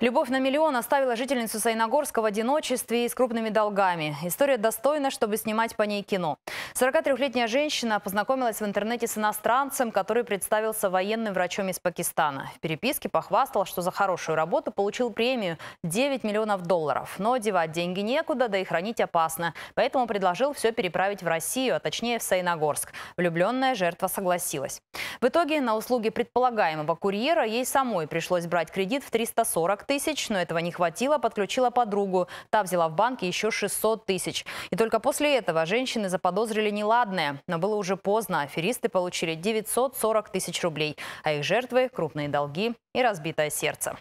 Любовь на миллион оставила жительницу Саиногорска в одиночестве и с крупными долгами. История достойна, чтобы снимать по ней кино. 43-летняя женщина познакомилась в интернете с иностранцем, который представился военным врачом из Пакистана. В переписке похвастал, что за хорошую работу получил премию 9 миллионов долларов. Но одевать деньги некуда, да и хранить опасно. Поэтому предложил все переправить в Россию, а точнее в Саиногорск. Влюбленная жертва согласилась. В итоге на услуги предполагаемого курьера ей самой пришлось брать кредит в 340 тысяч, но этого не хватило, подключила подругу. Та взяла в банке еще 600 тысяч. И только после этого женщины заподозрили неладное. Но было уже поздно. Аферисты получили 940 тысяч рублей, а их жертвы – крупные долги и разбитое сердце.